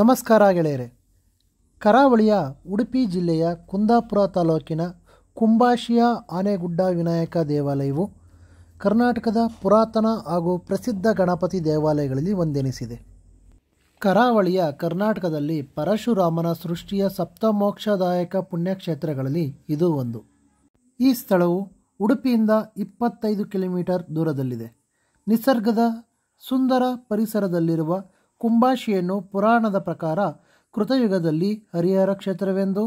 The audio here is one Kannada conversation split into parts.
ನಮಸ್ಕಾರ ಗೆಳೆಯರೆ ಕರಾವಳಿಯ ಉಡುಪಿ ಜಿಲ್ಲೆಯ ಕುಂದಾಪುರ ತಾಲೂಕಿನ ಕುಂಬಾಶಿಯ ಆನೆಗುಡ್ಡ ವಿನಾಯಕ ದೇವಾಲಯವು ಕರ್ನಾಟಕದ ಪುರಾತನ ಹಾಗೂ ಪ್ರಸಿದ್ಧ ಗಣಪತಿ ದೇವಾಲಯಗಳಲ್ಲಿ ಒಂದೆನಿಸಿದೆ ಕರಾವಳಿಯ ಕರ್ನಾಟಕದಲ್ಲಿ ಪರಶುರಾಮನ ಸೃಷ್ಟಿಯ ಸಪ್ತಮೋಕ್ಷದಾಯಕ ಪುಣ್ಯಕ್ಷೇತ್ರಗಳಲ್ಲಿ ಇದು ಒಂದು ಈ ಸ್ಥಳವು ಉಡುಪಿಯಿಂದ ಇಪ್ಪತ್ತೈದು ಕಿಲೋಮೀಟರ್ ದೂರದಲ್ಲಿದೆ ನಿಸರ್ಗದ ಸುಂದರ ಪರಿಸರದಲ್ಲಿರುವ ಕುಂಬಾಶಿಯನ್ನು ಪುರಾಣದ ಪ್ರಕಾರ ಕೃತಯುಗದಲ್ಲಿ ಹರಿಹರ ಕ್ಷೇತ್ರವೆಂದು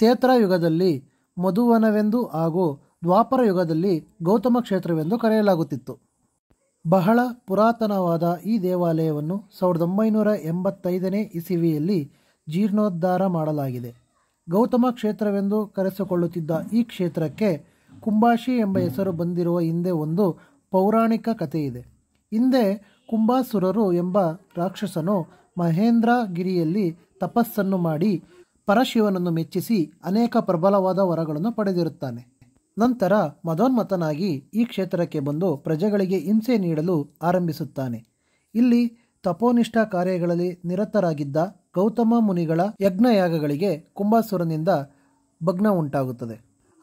ತೇತ್ರ ಯುಗದಲ್ಲಿ ಮಧುವನವೆಂದು ಹಾಗೂ ದ್ವಾಪರ ಯುಗದಲ್ಲಿ ಗೌತಮ ಕ್ಷೇತ್ರವೆಂದು ಕರೆಯಲಾಗುತ್ತಿತ್ತು ಬಹಳ ಪುರಾತನವಾದ ಈ ದೇವಾಲಯವನ್ನು ಸಾವಿರದ ಒಂಬೈನೂರ ಎಂಬತ್ತೈದನೇ ಇಸವಿಯಲ್ಲಿ ಜೀರ್ಣೋದ್ಧಾರ ಮಾಡಲಾಗಿದೆ ಗೌತಮ ಕ್ಷೇತ್ರವೆಂದು ಕರೆಸಿಕೊಳ್ಳುತ್ತಿದ್ದ ಈ ಕ್ಷೇತ್ರಕ್ಕೆ ಕುಂಬಾಶಿ ಎಂಬ ಹೆಸರು ಬಂದಿರುವ ಹಿಂದೆ ಒಂದು ಪೌರಾಣಿಕ ಕಥೆಯಿದೆ ಹಿಂದೆ ಕುಂಬಾಸುರರು ಎಂಬ ರಾಕ್ಷಸನು ಮಹೇಂದ್ರ ಗಿರಿಯಲ್ಲಿ ತಪಸ್ಸನ್ನು ಮಾಡಿ ಪರಶಿವನನ್ನು ಮೆಚ್ಚಿಸಿ ಅನೇಕ ಪ್ರಬಲವಾದ ವರಗಳನ್ನು ಪಡೆದಿರುತ್ತಾನೆ ನಂತರ ಮದೋನ್ಮತನಾಗಿ ಈ ಕ್ಷೇತ್ರಕ್ಕೆ ಬಂದು ಪ್ರಜೆಗಳಿಗೆ ಹಿಂಸೆ ನೀಡಲು ಆರಂಭಿಸುತ್ತಾನೆ ಇಲ್ಲಿ ತಪೋನಿಷ್ಠ ಕಾರ್ಯಗಳಲ್ಲಿ ನಿರತರಾಗಿದ್ದ ಗೌತಮ ಮುನಿಗಳ ಯಜ್ಞಯಾಗಗಳಿಗೆ ಕುಂಭಾಸುರನಿಂದ ಭಗ್ನ ಉಂಟಾಗುತ್ತದೆ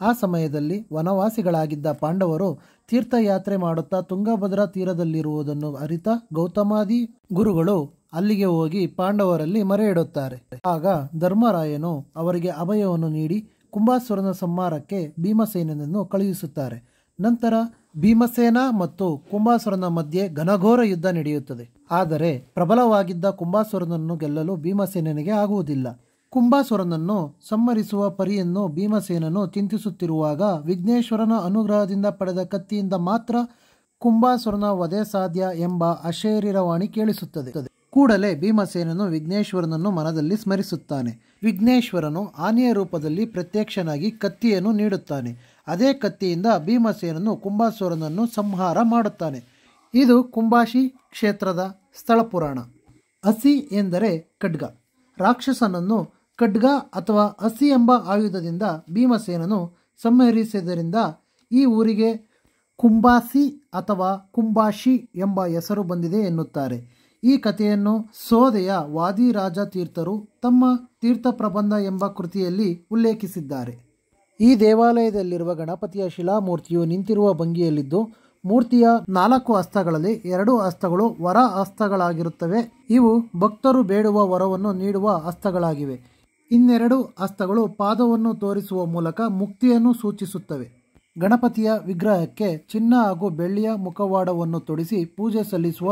ಆ ಸಮಯದಲ್ಲಿ ವನವಾಸಿಗಳಾಗಿದ್ದ ಪಾಂಡವರು ತೀರ್ಥಯಾತ್ರೆ ಮಾಡುತ್ತಾ ತುಂಗಭದ್ರಾ ತೀರದಲ್ಲಿರುವುದನ್ನು ಅರಿತ ಗೌತಮಾದಿ ಗುರುಗಳು ಅಲ್ಲಿಗೆ ಹೋಗಿ ಪಾಂಡವರಲ್ಲಿ ಮರೆ ಇಡುತ್ತಾರೆ ಆಗ ಧರ್ಮರಾಯನು ಅವರಿಗೆ ಅಭಯವನ್ನು ನೀಡಿ ಕುಂಭಾಸುರನ ಸಂಹಾರಕ್ಕೆ ಭೀಮಸೇನನನ್ನು ಕಳುಹಿಸುತ್ತಾರೆ ನಂತರ ಭೀಮಸೇನ ಮತ್ತು ಕುಂಭಾಸುರನ ಮಧ್ಯೆ ಘನಘೋರ ಯುದ್ಧ ನಡೆಯುತ್ತದೆ ಆದರೆ ಪ್ರಬಲವಾಗಿದ್ದ ಕುಂಭಾಸುರನನ್ನು ಗೆಲ್ಲಲು ಭೀಮಸೇನನಿಗೆ ಆಗುವುದಿಲ್ಲ ಕುಂಭಾಸುರನನ್ನು ಸಂಹರಿಸುವ ಪರಿಯನ್ನು ಭೀಮಸೇನನು ಚಿಂತಿಸುತ್ತಿರುವಾಗ ವಿಘ್ನೇಶ್ವರನ ಅನುಗ್ರಹದಿಂದ ಪಡೆದ ಕತ್ತಿಯಿಂದ ಮಾತ್ರ ಕುಂಭಾಸುರನ ವಧೆ ಸಾಧ್ಯ ಎಂಬ ಅಶರೀರವಾಣಿ ಕೇಳಿಸುತ್ತದೆ ಕೂಡಲೇ ಭೀಮಸೇನನು ವಿಘ್ನೇಶ್ವರನನ್ನು ಮನದಲ್ಲಿ ಸ್ಮರಿಸುತ್ತಾನೆ ವಿಘ್ನೇಶ್ವರನು ಆನೆಯ ರೂಪದಲ್ಲಿ ಪ್ರತ್ಯಕ್ಷನಾಗಿ ಕತ್ತಿಯನ್ನು ನೀಡುತ್ತಾನೆ ಅದೇ ಕತ್ತಿಯಿಂದ ಭೀಮಸೇನನು ಕುಂಭಾಸುರನನ್ನು ಸಂಹಾರ ಮಾಡುತ್ತಾನೆ ಇದು ಕುಂಭಾಶಿ ಕ್ಷೇತ್ರದ ಸ್ಥಳ ಪುರಾಣ ಹಸಿ ಎಂದರೆ ಖಡ್ಗ ರಾಕ್ಷಸನನ್ನು ಖಡ್ಗ ಅಥವಾ ಹಸಿ ಎಂಬ ಆಯುಧದಿಂದ ಭೀಮಸೇನನು ಸಂಹರಿಸಿದ್ದರಿಂದ ಈ ಊರಿಗೆ ಕುಂಬಾಸಿ ಅಥವಾ ಕುಂಬಾಶಿ ಎಂಬ ಹೆಸರು ಬಂದಿದೆ ಎನ್ನುತ್ತಾರೆ ಈ ಕಥೆಯನ್ನು ಸೋದೆಯ ವಾದಿರಾಜ ತೀರ್ಥರು ತಮ್ಮ ತೀರ್ಥ ಪ್ರಬಂಧ ಎಂಬ ಕೃತಿಯಲ್ಲಿ ಉಲ್ಲೇಖಿಸಿದ್ದಾರೆ ಈ ದೇವಾಲಯದಲ್ಲಿರುವ ಗಣಪತಿಯ ಶಿಲಾಮೂರ್ತಿಯು ನಿಂತಿರುವ ಭಂಗಿಯಲ್ಲಿದ್ದು ಮೂರ್ತಿಯ ನಾಲ್ಕು ಹಸ್ತಗಳಲ್ಲಿ ಎರಡು ಹಸ್ತಗಳು ವರ ಹಸ್ತಗಳಾಗಿರುತ್ತವೆ ಇವು ಭಕ್ತರು ಬೇಡುವ ವರವನ್ನು ನೀಡುವ ಹಸ್ತಗಳಾಗಿವೆ ಇನ್ನೆರಡು ಹಸ್ತಗಳು ಪಾದವನ್ನು ತೋರಿಸುವ ಮೂಲಕ ಮುಕ್ತಿಯನ್ನು ಸೂಚಿಸುತ್ತವೆ ಗಣಪತಿಯ ವಿಗ್ರಹಕ್ಕೆ ಚಿನ್ನ ಹಾಗೂ ಬೆಳ್ಳಿಯ ಮುಖವಾಡವನ್ನು ತೊಡಿಸಿ ಪೂಜೆ ಸಲ್ಲಿಸುವ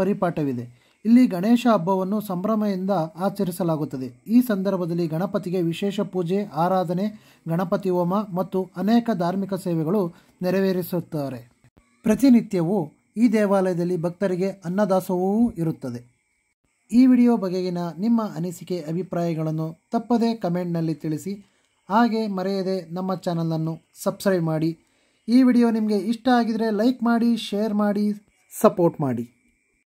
ಪರಿಪಾಠವಿದೆ ಇಲ್ಲಿ ಗಣೇಶ ಹಬ್ಬವನ್ನು ಸಂಭ್ರಮದಿಂದ ಆಚರಿಸಲಾಗುತ್ತದೆ ಈ ಸಂದರ್ಭದಲ್ಲಿ ಗಣಪತಿಗೆ ವಿಶೇಷ ಪೂಜೆ ಆರಾಧನೆ ಗಣಪತಿ ಹೋಮ ಮತ್ತು ಅನೇಕ ಧಾರ್ಮಿಕ ಸೇವೆಗಳು ನೆರವೇರಿಸುತ್ತಾರೆ ಪ್ರತಿನಿತ್ಯವೂ ಈ ದೇವಾಲಯದಲ್ಲಿ ಭಕ್ತರಿಗೆ ಅನ್ನದಾಸವೂ ಇರುತ್ತದೆ ಈ ವಿಡಿಯೋ ಬಗೆಗಿನ ನಿಮ್ಮ ಅನಿಸಿಕೆ ಅಭಿಪ್ರಾಯಗಳನ್ನು ತಪ್ಪದೇ ಕಮೆಂಟ್ನಲ್ಲಿ ತಿಳಿಸಿ ಹಾಗೆ ಮರೆಯದೆ ನಮ್ಮ ಚಾನಲನ್ನು ಸಬ್ಸ್ಕ್ರೈಬ್ ಮಾಡಿ ಈ ವಿಡಿಯೋ ನಿಮಗೆ ಇಷ್ಟ ಆಗಿದರೆ ಲೈಕ್ ಮಾಡಿ ಶೇರ್ ಮಾಡಿ ಸಪೋರ್ಟ್ ಮಾಡಿ